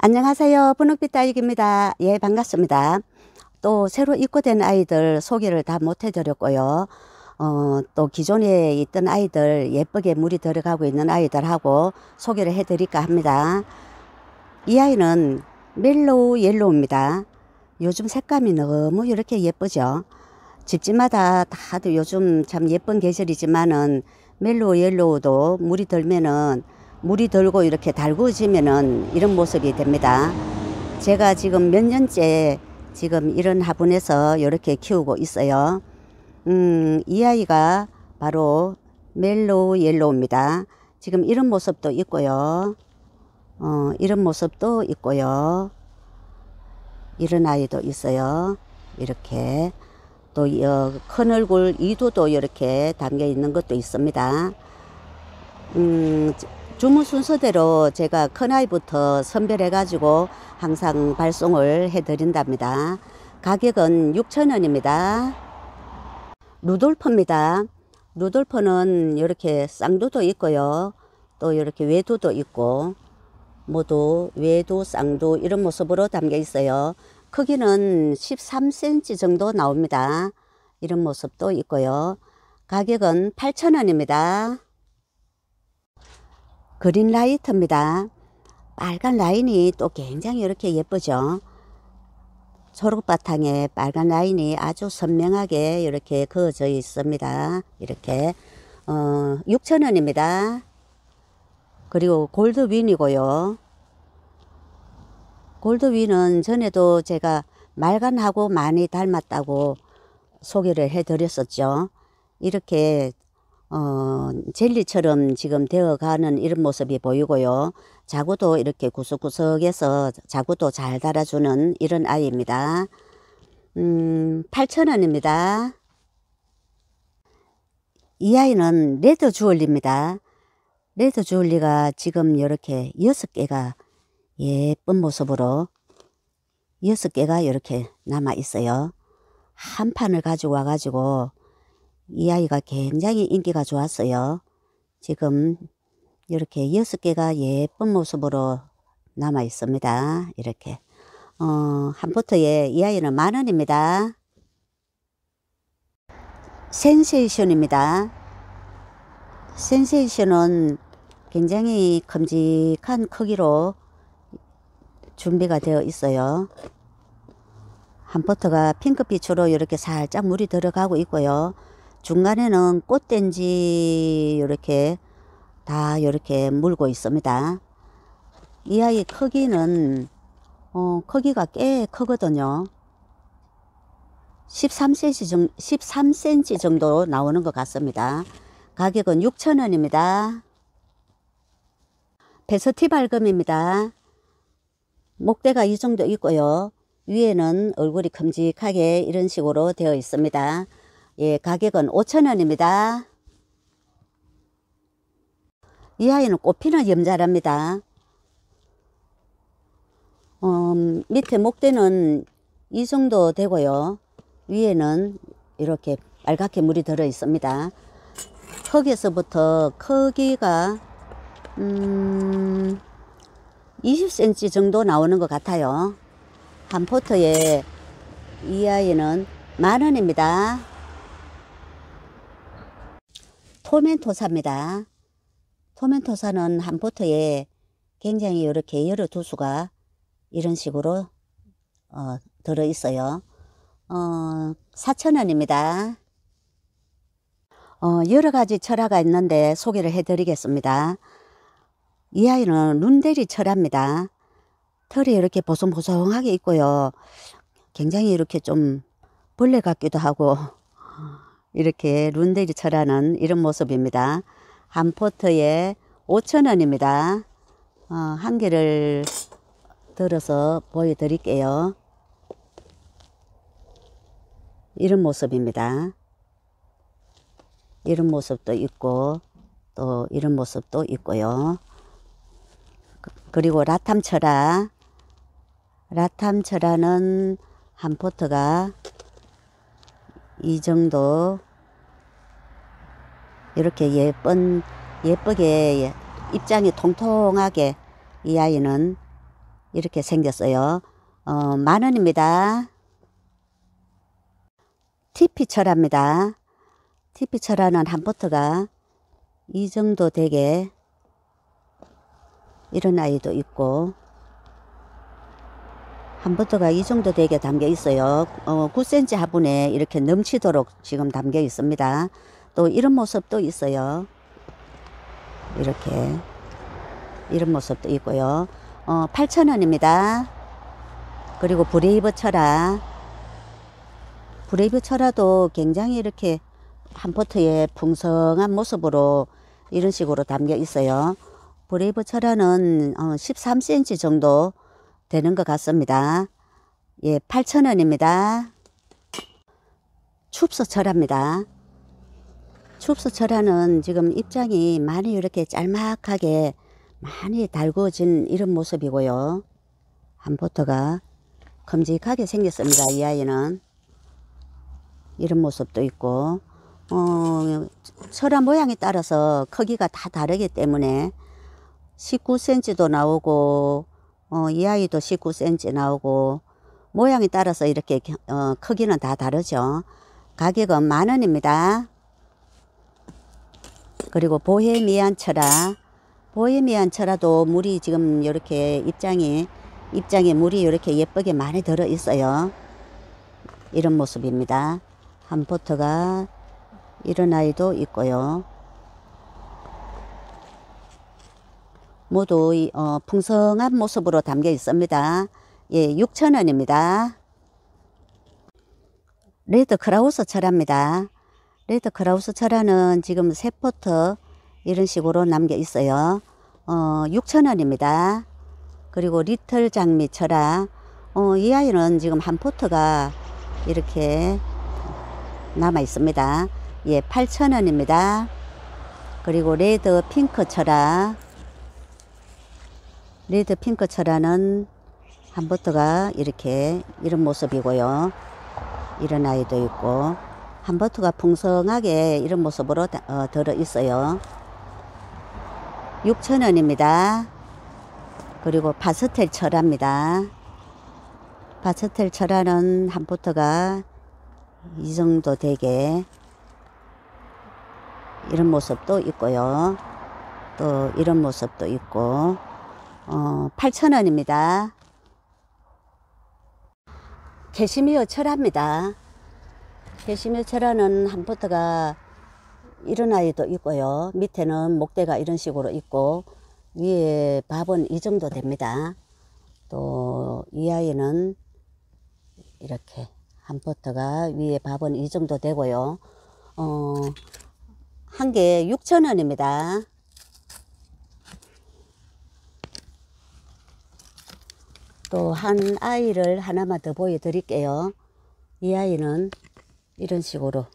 안녕하세요. 분홍빛 다기입니다 예, 반갑습니다. 또 새로 입고된 아이들 소개를 다 못해드렸고요. 어, 또 기존에 있던 아이들 예쁘게 물이 들어가고 있는 아이들하고 소개를 해드릴까 합니다. 이 아이는 멜로우 옐로우입니다. 요즘 색감이 너무 이렇게 예쁘죠. 집집마다 다들 요즘 참 예쁜 계절이지만은 멜로우 옐로우도 물이 들면은 물이 들고 이렇게 달구지면은 이런 모습이 됩니다. 제가 지금 몇 년째 지금 이런 화분에서 이렇게 키우고 있어요. 음, 이 아이가 바로 멜로우 옐로우입니다. 지금 이런 모습도 있고요. 어, 이런 모습도 있고요. 이런 아이도 있어요. 이렇게. 또, 어, 큰 얼굴 이도도 이렇게 담겨 있는 것도 있습니다. 음, 주무 순서대로 제가 큰아이부터 선별해가지고 항상 발송을 해드린답니다. 가격은 6천원입니다 루돌프입니다. 루돌프는 이렇게 쌍두도 있고요. 또 이렇게 외두도 있고 모두 외두, 쌍두 이런 모습으로 담겨 있어요. 크기는 13cm 정도 나옵니다. 이런 모습도 있고요. 가격은 8,000원입니다. 그린라이트입니다. 빨간 라인이 또 굉장히 이렇게 예쁘죠. 초록 바탕에 빨간 라인이 아주 선명하게 이렇게 그어져 있습니다. 이렇게 어, 6,000원입니다. 그리고 골드윈이고요. 골드윈은 전에도 제가 말간하고 많이 닮았다고 소개를 해드렸었죠. 이렇게 어, 젤리처럼 지금 되어가는 이런 모습이 보이고요. 자구도 이렇게 구석구석에서 자구도 잘 달아주는 이런 아이입니다. 음, 8,000원입니다. 이 아이는 레드 주얼리입니다. 레드 주얼리가 지금 이렇게 6개가 예쁜 모습으로 6개가 이렇게 남아 있어요. 한 판을 가지고 와가지고 이 아이가 굉장히 인기가 좋았어요. 지금 이렇게 여섯 개가 예쁜 모습으로 남아 있습니다. 이렇게 어, 한포트에이 아이는 만 원입니다. 센세이션입니다. 센세이션은 굉장히 큼직한 크기로 준비가 되어 있어요. 한포트가 핑크빛으로 이렇게 살짝 물이 들어가고 있고요. 중간에는 꽃된지 이렇게 다 이렇게 물고 있습니다. 이 아이 크기는 어, 크기가 꽤 크거든요. 13cm, 정, 13cm 정도 나오는 것 같습니다. 가격은 6,000원입니다. 베서티 발금입니다. 목대가 이 정도 있고요. 위에는 얼굴이 큼직하게 이런 식으로 되어 있습니다. 예, 가격은 5천원입니다 이 아이는 꽃피는 염자랍니다. 어, 밑에 목대는 이 정도 되고요. 위에는 이렇게 빨갛게 물이 들어 있습니다. 거기에서부터 크기가 음, 20cm 정도 나오는 것 같아요. 한 포트에 이 아이는 만원입니다. 토멘토사입니다. 토멘토사는 한포터에 굉장히 이렇게 여러 두수가 이런 식으로 어, 들어 있어요. 어, 4,000원입니다. 어, 여러 가지 철화가 있는데 소개를 해드리겠습니다. 이 아이는 룬데리 철화입니다. 털이 이렇게 보송보송하게 있고요. 굉장히 이렇게 좀 벌레 같기도 하고 이렇게 룬데리 철하는 이런 모습입니다. 한 포트에 5,000원입니다. 어, 한 개를 들어서 보여드릴게요. 이런 모습입니다. 이런 모습도 있고 또 이런 모습도 있고요. 그, 그리고 라탐철아 라탐철아는 한 포트가 이 정도 이렇게 예쁜 예쁘게 예, 입장이 통통하게 이 아이는 이렇게 생겼어요. 어, 만 원입니다. 티피철합니다. 티피철하는 한포트가 이 정도 되게 이런 아이도 있고 한포트가 이 정도 되게 담겨 있어요. 어, 9cm 화분에 이렇게 넘치도록 지금 담겨 있습니다. 또 이런 모습도 있어요. 이렇게 이런 모습도 있고요. 어, 8,000원입니다. 그리고 브레이브 철화 브레이브 철화도 굉장히 이렇게 한 포트에 풍성한 모습으로 이런 식으로 담겨 있어요. 브레이브 철화는 13cm 어, 정도 되는 것 같습니다. 예, 8,000원입니다. 춥소 철화입니다. 춥수철하는 지금 입장이 많이 이렇게 짤막하게 많이 달궈진 이런 모습이고요. 한포터가 큼직하게 생겼습니다. 이 아이는. 이런 모습도 있고 어, 철화 모양에 따라서 크기가 다 다르기 때문에 19cm도 나오고 어, 이 아이도 19cm 나오고 모양에 따라서 이렇게 어, 크기는 다 다르죠. 가격은 만 원입니다. 그리고 보헤미안 철아 보헤미안 철아도 물이 지금 이렇게 입장에 입장에 물이 이렇게 예쁘게 많이 들어 있어요 이런 모습입니다 한포트가 이런 아이도 있고요 모두 어, 풍성한 모습으로 담겨 있습니다 예, 6천원입니다 레드 크라우스 철합니다 레이터 크라우스 철화는 지금 세 포트 이런 식으로 남겨 있어요. 어, 6,000원입니다. 그리고 리틀 장미 철화 어, 이 아이는 지금 한 포트가 이렇게 남아 있습니다. 예, 8,000원입니다. 그리고 레드 핑크 철화 레드 핑크 철화는 한 포트가 이렇게 이런 모습이고요. 이런 아이도 있고 한버터가 풍성하게 이런 모습으로 어, 들어 있어요. 6,000원입니다. 그리고 파스텔 철화입니다. 파스텔 철화는 한포터가 이 정도 되게 이런 모습도 있고요. 또 이런 모습도 있고 어, 8,000원입니다. 캐시미어 철화입니다. 개심의절하는 한포트가 이런 아이도 있고요. 밑에는 목대가 이런 식으로 있고 위에 밥은 이 정도 됩니다. 또 이 아이는 이렇게 한포트가 위에 밥은 이 정도 되고요. 어, 한개에 6,000원입니다. 또 한 아이를 하나만 더 보여드릴게요. 이 아이는 이런 식으로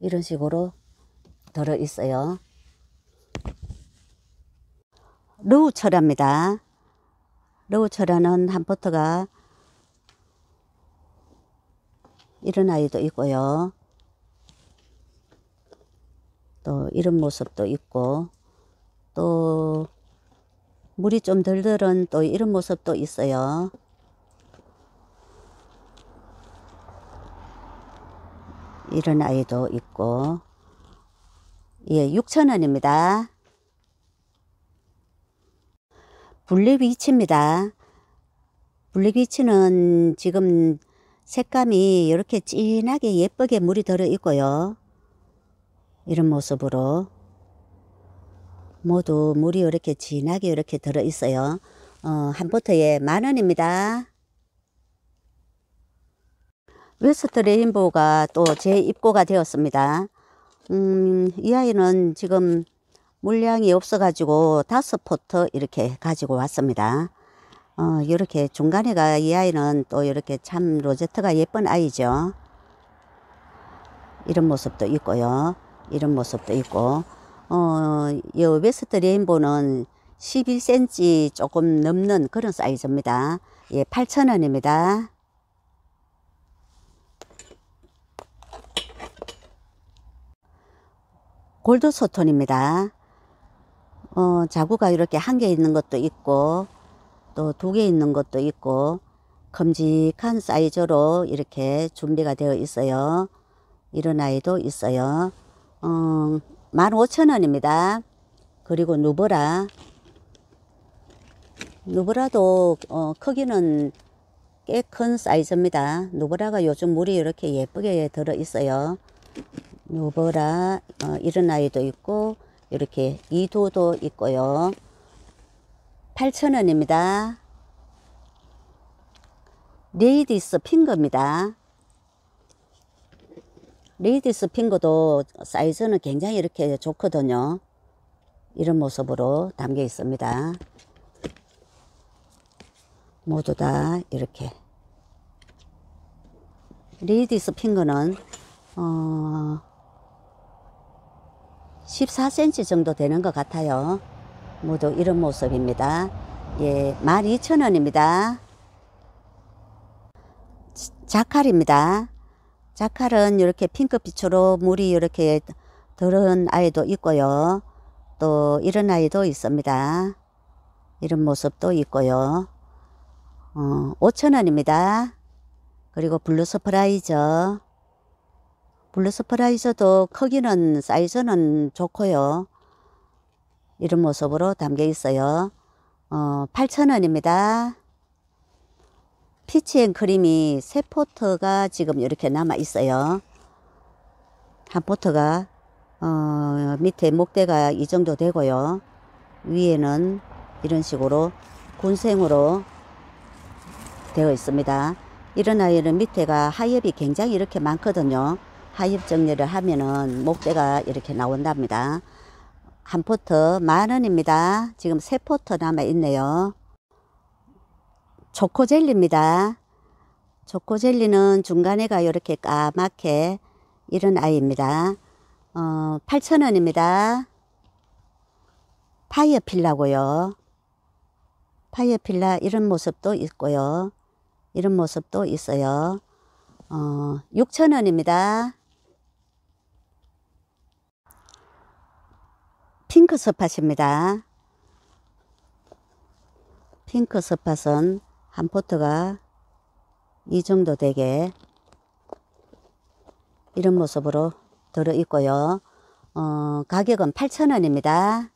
이런 식으로 들어 있어요. 루우 철화입니다. 루우 철화는 한포터가 이런 아이도 있고요. 또 이런 모습도 있고 또 물이 좀덜 들은 또 이런 모습도 있어요. 이런 아이도 있고 예, 6,000원입니다. 블랙위치입니다. 블랙위치는 지금 색감이 이렇게 진하게 예쁘게 물이 들어있고요. 이런 모습으로 모두 물이 이렇게 진하게 이렇게 들어있어요. 어, 한 포트에 만원입니다. 웨스트 레인보우가 또 재입고가 되었습니다. 음, 이 아이는 지금 물량이 없어가지고 다섯 포트 이렇게 가지고 왔습니다. 어, 이렇게 중간에가 이 아이는 또 이렇게 참 로제트가 예쁜 아이죠. 이런 모습도 있고요. 이런 모습도 있고. 어, 이 웨스트 레인보는 11cm 조금 넘는 그런 사이즈입니다. 예, 8,000원입니다. 골드소톤입니다. 어, 자구가 이렇게 한 개 있는 것도 있고 또 두 개 있는 것도 있고 큼직한 사이즈로 이렇게 준비가 되어 있어요. 이런 아이도 있어요. 어, 15,000원입니다. 그리고 누브라누브라도 어, 크기는 꽤 큰 사이즈입니다. 누브라가 요즘 물이 이렇게 예쁘게 들어 있어요. 노보라 어, 이런 아이도 있고 이렇게 이도도 있고요. 8,000원입니다. 레이디스 핑거입니다. 레이디스 핑거도 사이즈는 굉장히 이렇게 좋거든요. 이런 모습으로 담겨 있습니다. 모두 다 이렇게 레이디스 핑거는 어... 14cm 정도 되는 것 같아요. 모두 이런 모습입니다. 예, 12,000원입니다. 자칼입니다. 자칼은 이렇게 핑크빛으로 물이 이렇게 들은 아이도 있고요. 또 이런 아이도 있습니다. 이런 모습도 있고요. 어, 5,000원입니다. 그리고 블루 서프라이저 블루 스프라이즈도 크기는 사이즈는 좋고요. 이런 모습으로 담겨 있어요. 어, 8,000원입니다. 피치앤크림이 세 포트가 지금 이렇게 남아 있어요. 한 포트가 어, 밑에 목대가 이 정도 되고요. 위에는 이런 식으로 군생으로 되어 있습니다. 이런 아이는 밑에가 하엽이 굉장히 이렇게 많거든요. 하엽 정렬을 하면은 목대가 이렇게 나온답니다. 한 포트 만 원입니다. 지금 세 포트 남아 있네요. 초코 젤리입니다. 초코 젤리는 중간에가 이렇게 까맣게 이런 아이입니다. 어, 8,000원입니다. 파이어 필라고요. 파이어 필라 이런 모습도 있고요. 이런 모습도 있어요. 어, 6,000원입니다. 핑크 스팟입니다. 핑크 스팟은 한 포트가 이 정도 되게 이런 모습으로 들어있고요. 어, 가격은 8,000원입니다.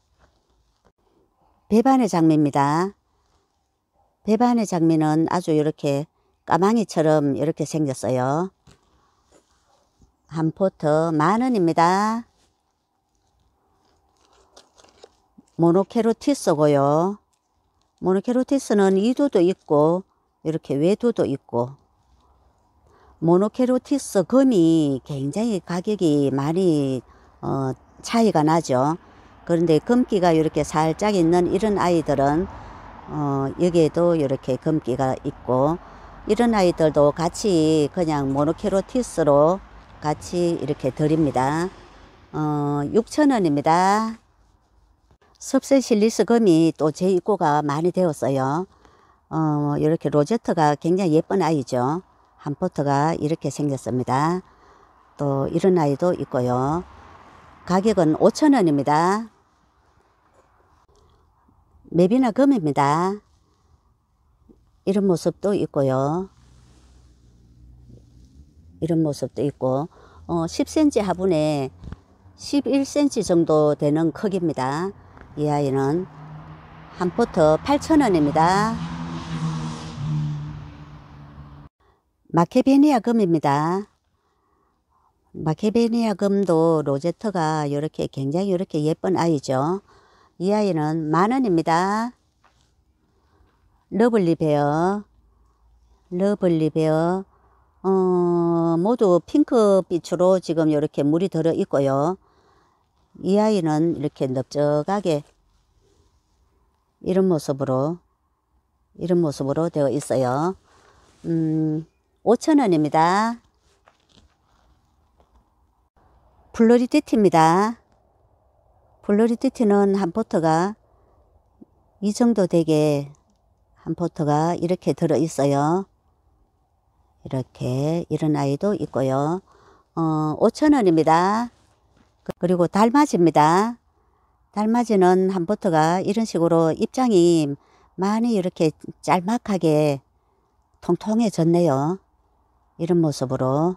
배반의 장미입니다. 배반의 장미는 아주 이렇게 까망이처럼 이렇게 생겼어요. 한 포트 만원입니다. 모노케로티스고요. 모노케로티스는 이두도 있고 이렇게 외두도 있고 모노케로티스 금이 굉장히 가격이 많이 어, 차이가 나죠. 그런데 금기가 이렇게 살짝 있는 이런 아이들은 어, 여기에도 이렇게 금기가 있고 이런 아이들도 같이 그냥 모노케로티스로 같이 이렇게 드립니다. 어, 6천원입니다 섭세 실리스금이 또 재입고가 많이 되었어요. 어, 이렇게 로제트가 굉장히 예쁜 아이죠. 한포트가 이렇게 생겼습니다. 또 이런 아이도 있고요. 가격은 5천원입니다 맵이나 금입니다. 이런 모습도 있고요. 이런 모습도 있고 어, 10cm 화분에 11cm 정도 되는 크기입니다. 이 아이는 한 포트 8,000원입니다. 마케베니아 금입니다. 마케베니아 금도 로제트가 이렇게 굉장히 이렇게 예쁜 아이죠. 이 아이는 만원입니다. 러블리 베어 러블리 베어 어, 모두 핑크빛으로 지금 이렇게 물이 들어 있고요. 이 아이는 이렇게 넓적하게 이런 모습으로 이런 모습으로 되어 있어요. 음, 5천원입니다 블루리티티입니다. 블루리티티는 한 포트가 이 정도 되게 한 포트가 이렇게 들어 있어요. 이렇게 이런 아이도 있고요. 어, 5천원입니다 그리고 달맞이입니다. 달맞이는 한포트가 이런 식으로 입장이 많이 이렇게 짤막하게 통통해졌네요. 이런 모습으로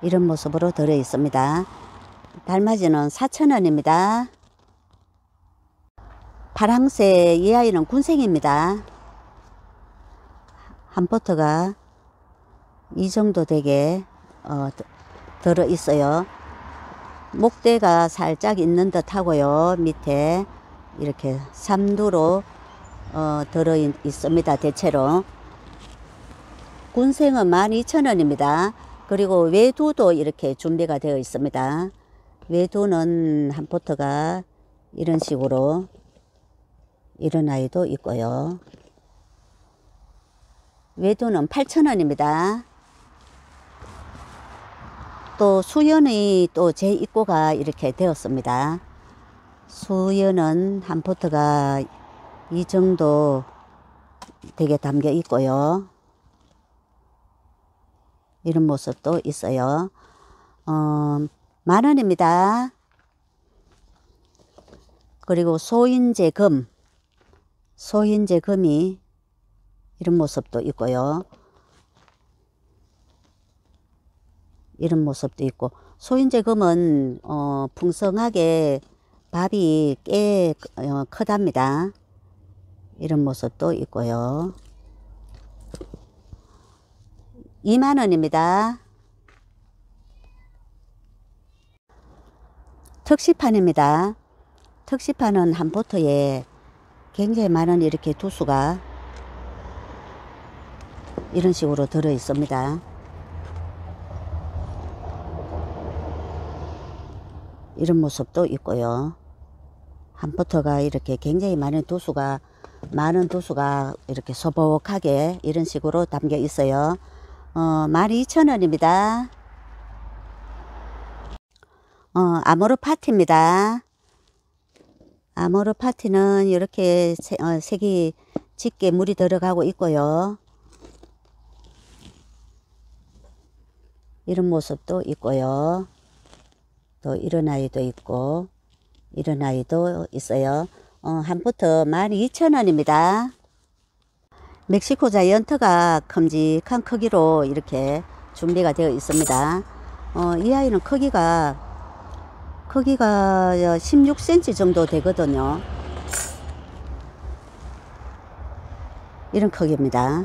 이런 모습으로 들어 있습니다. 달맞이는 4,000원입니다. 파랑새 이 아이는 군생입니다. 한포트가 이 정도 되게 어, 들어 있어요. 목대가 살짝 있는 듯 하고요. 밑에 이렇게 삼두로 어, 들어 있습니다. 대체로. 군생은 12,000원입니다. 그리고 외두도 이렇게 준비가 되어 있습니다. 외두는 한 포트가 이런 식으로 이런 아이도 있고요. 외두는 8,000원입니다. 또 수연의 또제 입고가 이렇게 되었습니다. 수연은 한 포트가 이 정도 되게 담겨 있고요. 이런 모습도 있어요. 어, 만 원입니다. 그리고 소인제 금, 소인제 금이 이런 모습도 있고요. 이런 모습도 있고 소인재금은 어, 풍성하게 밥이 꽤 어, 크답니다. 이런 모습도 있고요. 2만원입니다. 특시판입니다. 특시판은 한 포트에 굉장히 많은 이렇게 두수가 이런 식으로 들어 있습니다. 이런 모습도 있고요. 한포터가 이렇게 굉장히 많은 도수가 많은 도수가 이렇게 소복하게 이런 식으로 담겨 있어요. 어, 12,000원입니다. 어, 아모르 파티입니다. 아모르 파티는 이렇게 세, 어, 색이 짙게 물이 들어가고 있고요. 이런 모습도 있고요. 또 이런 아이도 있고 이런 아이도 있어요. 어, 한 포트 12,000원입니다. 멕시코 자이언트가 큼직한 크기로 이렇게 준비가 되어 있습니다. 어, 이 아이는 크기가 크기가 16cm 정도 되거든요. 이런 크기입니다.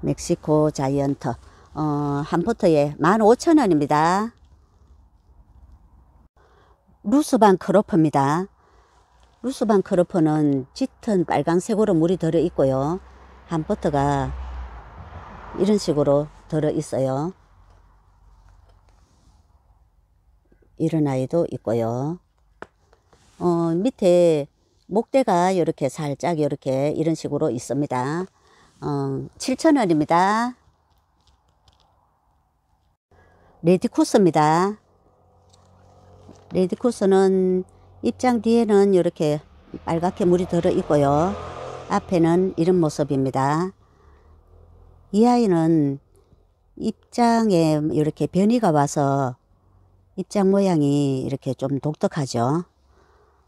멕시코 자이언트 어, 한 포트에 15,000원입니다. 루스반 크로퍼입니다. 루스반 크로퍼는 짙은 빨강색으로 물이 들어 있고요. 한버터가 이런 식으로 들어 있어요. 이런 아이도 있고요. 어, 밑에 목대가 이렇게 살짝 이렇게 이런 식으로 있습니다. 어, 7,000원입니다. 레디쿠스입니다. 레드코스는 입장 뒤에는 이렇게 빨갛게 물이 들어 있고요. 앞에는 이런 모습입니다. 이 아이는 입장에 이렇게 변이가 와서 입장 모양이 이렇게 좀 독특하죠.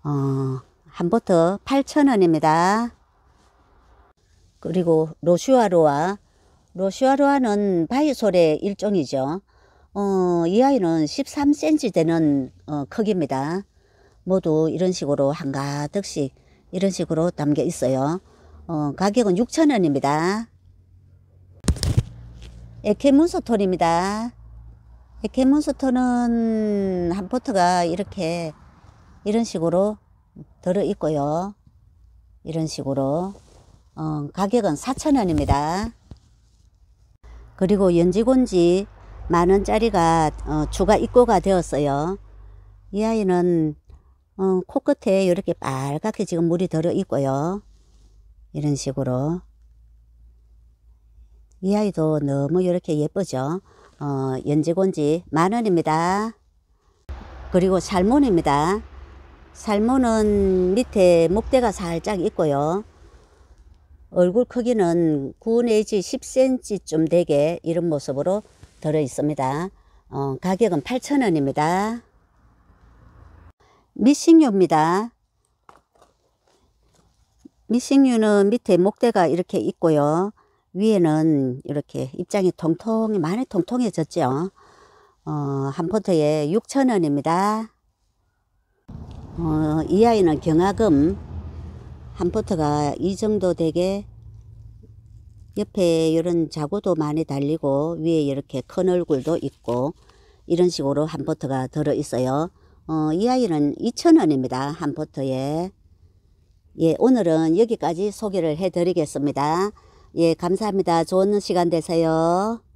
어, 한부터 8,000원입니다. 그리고 로슈아로아. 로슈아로아는 바이솔의 일종이죠. 어, 이 아이는 13cm 되는 어, 크기입니다. 모두 이런 식으로 한 가득씩 이런 식으로 담겨 있어요. 어, 가격은 6,000원입니다. 에케문스톤입니다. 에케문스톤은 한 포트가 이렇게 이런 식으로 들어 있고요. 이런 식으로 어, 가격은 4,000원입니다. 그리고 연지곤지 만 원짜리가 어, 추가 입고가 되었어요. 이 아이는 어, 코끝에 이렇게 빨갛게 지금 물이 들어 있고요. 이런 식으로 이 아이도 너무 이렇게 예쁘죠. 어, 연지곤지 만 원입니다. 그리고 살몬입니다. 살몬은 밑에 목대가 살짝 있고요. 얼굴 크기는 9 내지 10cm쯤 되게 이런 모습으로 들어 있습니다. 어, 가격은 8,000원입니다. 미싱류입니다미싱류는 밑에 목대가 이렇게 있고요. 위에는 이렇게 입장이 통통, 많이 통통해졌죠. 어, 한 포트에 6,000원입니다. 어, 이 아이는 경화금 한 포트가 이 정도 되게 옆에 이런 자구도 많이 달리고 위에 이렇게 큰 얼굴도 있고 이런 식으로 한 포트가 들어 있어요. 어, 이 아이는 2,000원입니다. 한 포트에. 예, 오늘은 여기까지 소개를 해드리겠습니다. 예, 감사합니다. 좋은 시간 되세요.